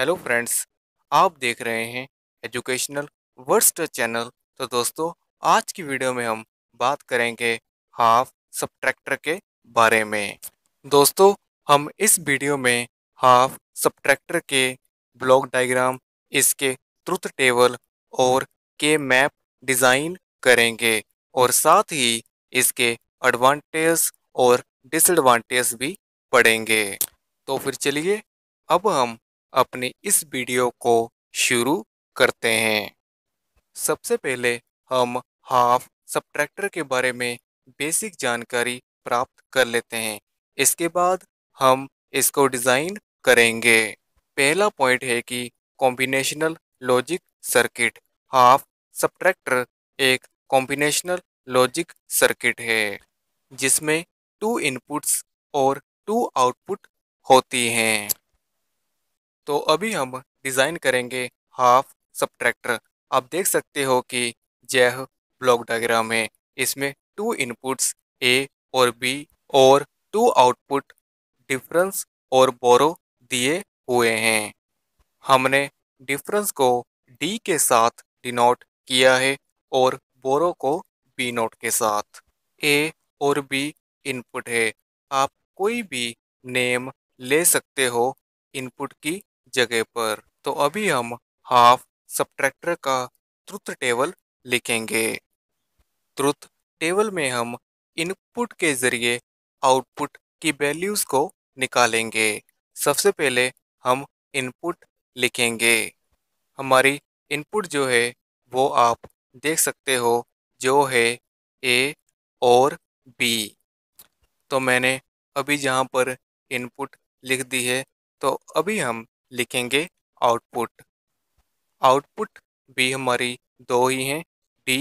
hello friends आप देख रहे हैं एजुकेशनल वर्स्ट चैनल तो दोस्तों आज की वीडियो में हम बात करेंगे हाफ सब्ट्रैक्टर के बारे में दोस्तों हम इस वीडियो में हाफ सब्ट्रैक्टर के ब्लॉक डायग्राम इसके ट्रुथ टेबल और के मैप डिज़ाइन करेंगे और साथ ही इसके एडवांटेज और डिसएडवांटेज भी पढ़ेंगे तो फिर चलिए अब हम अपनी इस वीडियो को शुरू करते हैं सबसे पहले हम हाफ सब्ट्रैक्टर के बारे में बेसिक जानकारी प्राप्त कर लेते हैं इसके बाद हम इसको डिज़ाइन करेंगे पहला पॉइंट है कि combinational logic circuit half subtractor एक कॉम्बिनेशनल लॉजिक सर्किट है जिसमें टू इनपुट्स और टू आउटपुट होती हैं तो अभी हम डिज़ाइन करेंगे हाफ सब्ट्रैक्टर आप देख सकते हो कि यह ब्लॉक डायग्राम है इसमें टू इनपुट्स ए और बी और टू आउटपुट डिफरेंस और बोरो दिए हुए हैं हमने डिफरेंस को डी के साथ डिनोट किया है और बोरो को बी नोट के साथ ए और बी इनपुट है आप कोई भी नेम ले सकते हो इनपुट की जगह पर तो अभी हम हाफ सब्ट्रैक्टर का त्रुत टेबल लिखेंगे त्रुत टेबल में हम इनपुट के जरिए आउटपुट की वैल्यूज को निकालेंगे सबसे पहले हम इनपुट लिखेंगे हमारी इनपुट जो है वो आप देख सकते हो जो है ए और बी तो मैंने अभी जहाँ पर इनपुट लिख दी है तो अभी हम लिखेंगे आउटपुट आउटपुट भी हमारी दो ही हैं डी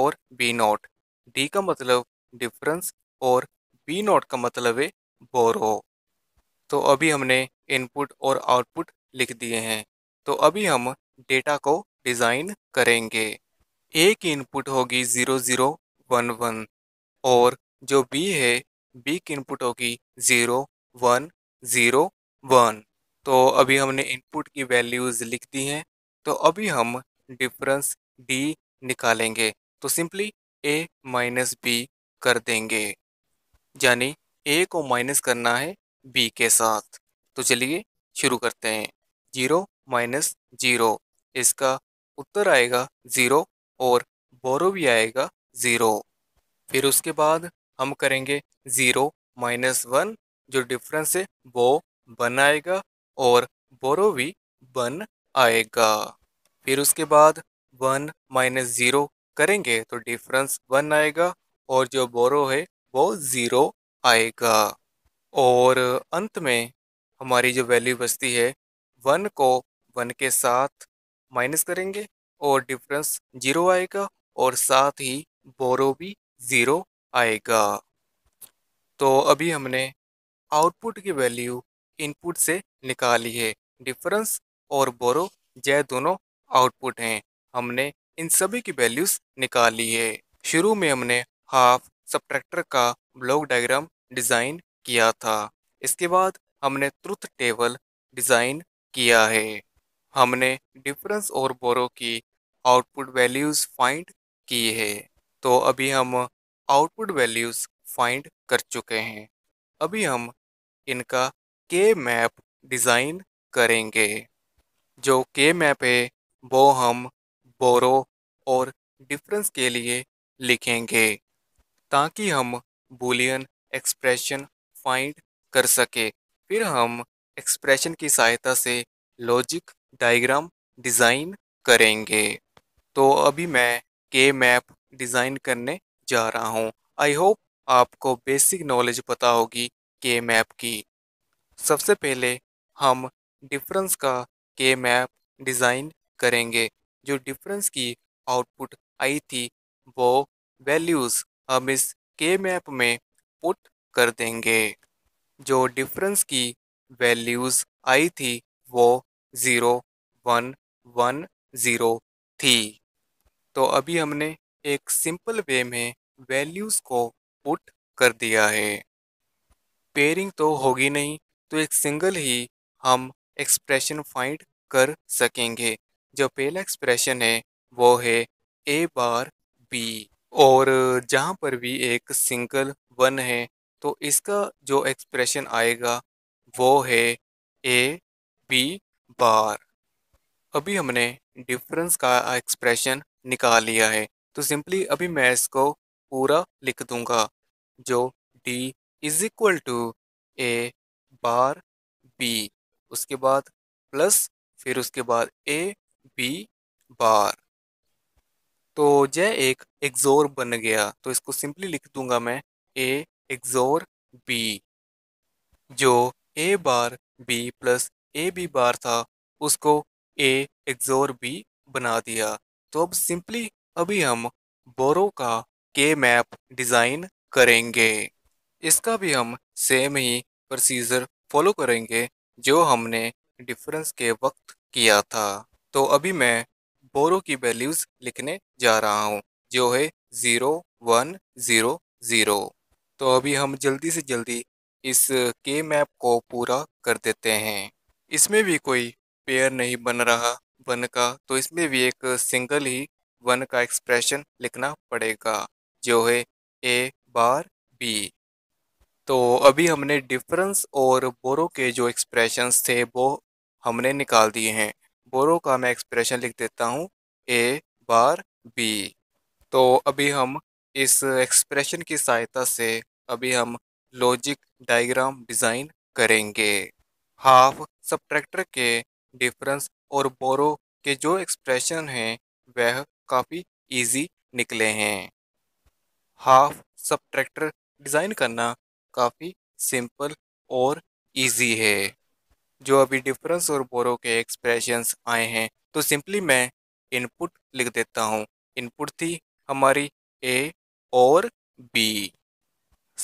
और बी नोट डी का मतलब डिफरेंस और बी नोट का मतलब है बोरो तो अभी हमने इनपुट और आउटपुट लिख दिए हैं तो अभी हम डेटा को डिज़ाइन करेंगे एक इनपुट होगी ज़ीरो ज़ीरो वन वन और जो बी है बी की इनपुट होगी ज़ीरो वन ज़ीरो वन तो अभी हमने इनपुट की वैल्यूज़ लिख दी हैं तो अभी हम डिफरेंस डी निकालेंगे तो सिंपली ए माइनस बी कर देंगे यानी ए को माइनस करना है बी के साथ तो चलिए शुरू करते हैं जीरो माइनस जीरो इसका उत्तर आएगा ज़ीरो और बोरो भी आएगा ज़ीरो फिर उसके बाद हम करेंगे ज़ीरो माइनस वन जो डिफरेंस है वो बन आएगा और बोरो भी वन आएगा फिर उसके बाद वन माइनस ज़ीरो करेंगे तो डिफरेंस वन आएगा और जो बोरो है वो ज़ीरो आएगा और अंत में हमारी जो वैल्यू बचती है वन को वन के साथ माइनस करेंगे और डिफरेंस ज़ीरो आएगा और साथ ही बोरो भी ज़ीरो आएगा तो अभी हमने आउटपुट की वैल्यू इनपुट से निकाली है डिफरेंस और बोरो जय दोनों आउटपुट हैं हमने इन सभी की वैल्यूज निकाली है शुरू में हमने हाफ सब्ट्रैक्टर का ब्लॉक डायग्राम डिज़ाइन किया था इसके बाद हमने ट्रुथ टेबल डिज़ाइन किया है हमने डिफरेंस और बोरो की आउटपुट वैल्यूज़ फाइंड की है तो अभी हम आउटपुट वैल्यूज़ फाइंड कर चुके हैं अभी हम इनका के मैप डिज़ाइन करेंगे जो के मैप है वो हम बोरो और डिफरेंस के लिए लिखेंगे ताकि हम बुलियन एक्सप्रेशन फाइंड कर सके फिर हम एक्सप्रेशन की सहायता से लॉजिक डायग्राम डिज़ाइन करेंगे तो अभी मैं के मैप डिज़ाइन करने जा रहा हूँ आई होप आपको बेसिक नॉलेज पता होगी के मैप की सबसे पहले हम डिफरेंस का के मैप डिज़ाइन करेंगे जो डिफरेंस की आउटपुट आई थी वो वैल्यूज़ हम इस के मैप में पुट कर देंगे जो डिफरेंस की वैल्यूज़ आई थी वो ज़ीरो वन वन ज़ीरो थी तो अभी हमने एक सिंपल वे में वैल्यूज़ को पुट कर दिया है पेयरिंग तो होगी नहीं तो एक सिंगल ही हम एक्सप्रेशन फाइंड कर सकेंगे जो पहला एक्सप्रेशन है वो है ए बार बी और जहाँ पर भी एक सिंगल वन है तो इसका जो एक्सप्रेशन आएगा वो है ए बी बार अभी हमने डिफरेंस का एक्सप्रेशन निकाल लिया है तो सिंपली अभी मैं इसको पूरा लिख दूंगा जो D is equal to A bar B उसके बाद प्लस फिर उसके बाद ए बी बार तो जय एक एग्जोर बन गया तो इसको सिंपली लिख दूंगा मैं ए एग्जोर बी जो A bar B plus A B bar था उसको ए एग्जोर बी बना दिया तो अब सिंपली अभी हम बोरो का के मैप डिज़ाइन करेंगे इसका भी हम सेम ही प्रोसीजर फॉलो करेंगे जो हमने डिफरेंस के वक्त किया था तो अभी मैं बोरो की वैल्यूज़ लिखने जा रहा हूँ जो है ज़ीरो वन ज़ीरो ज़ीरो तो अभी हम जल्दी से जल्दी इस के मैप को पूरा कर देते हैं इसमें भी कोई पेयर नहीं बन रहा वन का तो इसमें भी एक सिंगल ही वन का एक्सप्रेशन लिखना पड़ेगा जो है ए बार बी तो अभी हमने डिफरेंस और बोरो के जो एक्सप्रेशंस थे वो हमने निकाल दिए हैं बोरो का मैं एक्सप्रेशन लिख देता हूँ ए बार बी तो अभी हम इस एक्सप्रेशन की सहायता से अभी हम लॉजिक डायग्राम डिज़ाइन करेंगे हाफ सब्ट्रैक्टर के डिफरेंस और बोरो के जो एक्सप्रेशन हैं वह काफ़ी इजी निकले हैं हाफ सब्ट्रैक्टर डिज़ाइन करना काफ़ी सिंपल और इजी है जो अभी डिफरेंस और बोरो के एक्सप्रेशंस आए हैं तो सिंपली मैं इनपुट लिख देता हूँ इनपुट थी हमारी ए और बी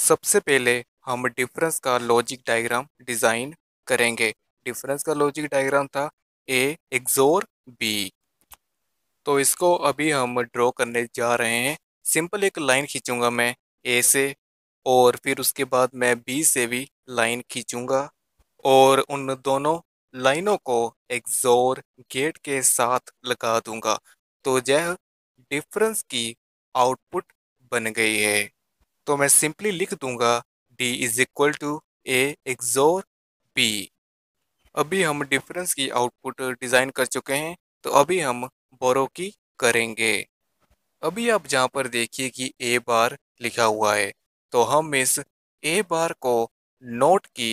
सबसे पहले हम डिफरेंस का लॉजिक डायग्राम डिज़ाइन करेंगे डिफरेंस का लॉजिक डायग्राम था ए एक्सोर बी तो इसको अभी हम ड्रॉ करने जा रहे हैं सिंपल एक लाइन खींचूंगा मैं ए से और फिर उसके बाद मैं बी से भी लाइन खींचूंगा और उन दोनों लाइनों को एग्जोर गेट के साथ लगा दूंगा तो यह डिफरेंस की आउटपुट बन गई है तो मैं सिंपली लिख दूंगा D is equal to A XOR B अभी हम डिफरेंस की आउटपुट डिज़ाइन कर चुके हैं तो अभी हम बोरो की करेंगे अभी आप जहाँ पर देखिए कि ए बार लिखा हुआ है तो हम इस ए बार को नोट की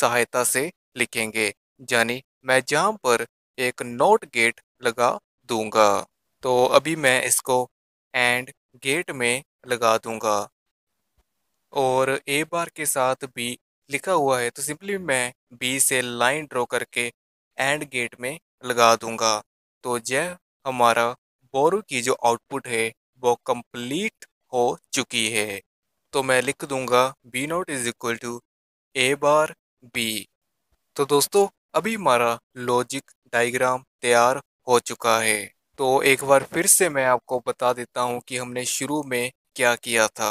सहायता से लिखेंगे यानी मैं जहाँ पर एक नोट गेट लगा दूंगा तो अभी मैं इसको एंड गेट में लगा दूंगा और ए बार के साथ बी लिखा हुआ है तो सिंपली मैं बी से लाइन ड्रॉ करके एंड गेट में लगा दूंगा तो यह हमारा बोरू की जो आउटपुट है वो कंप्लीट हो चुकी है तो मैं लिख दूंगा B not is equal to A bar B तो दोस्तों अभी हमारा लॉजिक डायग्राम तैयार हो चुका है तो एक बार फिर से मैं आपको बता देता हूँ कि हमने शुरू में क्या किया था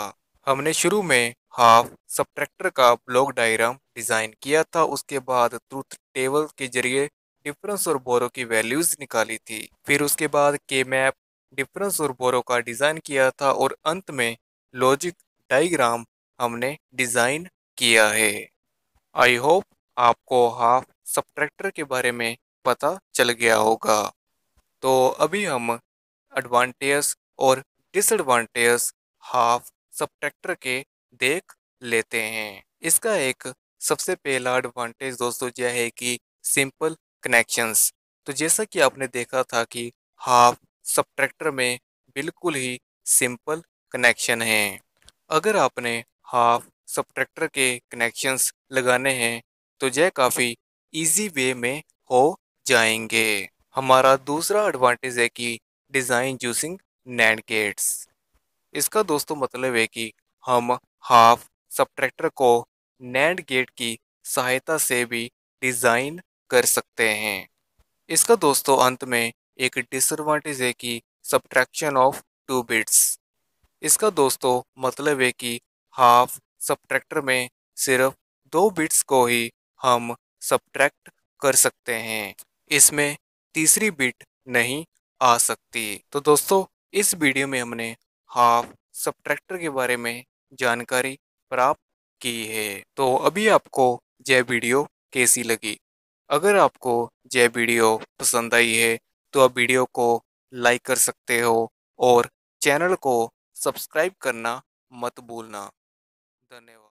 हमने शुरू में हाफ सब्ट्रैक्टर का ब्लॉक डायग्राम डिज़ाइन किया था उसके बाद ट्रूथ टेबल के जरिए डिफरेंस और बोरो की वैल्यूज निकाली थी फिर उसके बाद के मैप डिफरेंस और बोरो का डिज़ाइन किया था और अंत में लॉजिक डायग्राम हमने डिज़ाइन किया है आई होप आपको हाफ सब्ट्रैक्टर के बारे में पता चल गया होगा तो अभी हम एडवांटेज और डिसएडवांटेज हाफ सब्ट्रैक्टर के देख लेते हैं इसका एक सबसे पहला एडवांटेज दोस्तों यह है कि सिंपल कनेक्शंस तो जैसा कि आपने देखा था कि हाफ सब्ट्रैक्टर में बिल्कुल ही सिंपल कनेक्शन है अगर आपने हाफ सब्ट्रैक्टर के कनेक्शंस लगाने हैं तो यह काफ़ी इजी वे में हो जाएंगे हमारा दूसरा एडवांटेज है कि डिज़ाइन यूजिंग नैंड गेट्स इसका दोस्तों मतलब है कि हम हाफ सब्ट्रैक्टर को नैंड गेट की सहायता से भी डिज़ाइन कर सकते हैं इसका दोस्तों अंत में एक डिसएडवांटेज है कि सब्ट्रैक्शन ऑफ टू बिट्स इसका दोस्तों मतलब है कि हाफ सब्ट्रैक्टर में सिर्फ दो बिट्स को ही हम सब्ट्रैक्ट कर सकते हैं इसमें तीसरी बिट नहीं आ सकती तो दोस्तों इस वीडियो में हमने हाफ सब्ट्रैक्टर के बारे में जानकारी प्राप्त की है तो अभी आपको यह वीडियो कैसी लगी अगर आपको यह वीडियो पसंद आई है तो आप वीडियो को लाइक कर सकते हो और चैनल को सब्सक्राइब करना मत भूलना धन्यवाद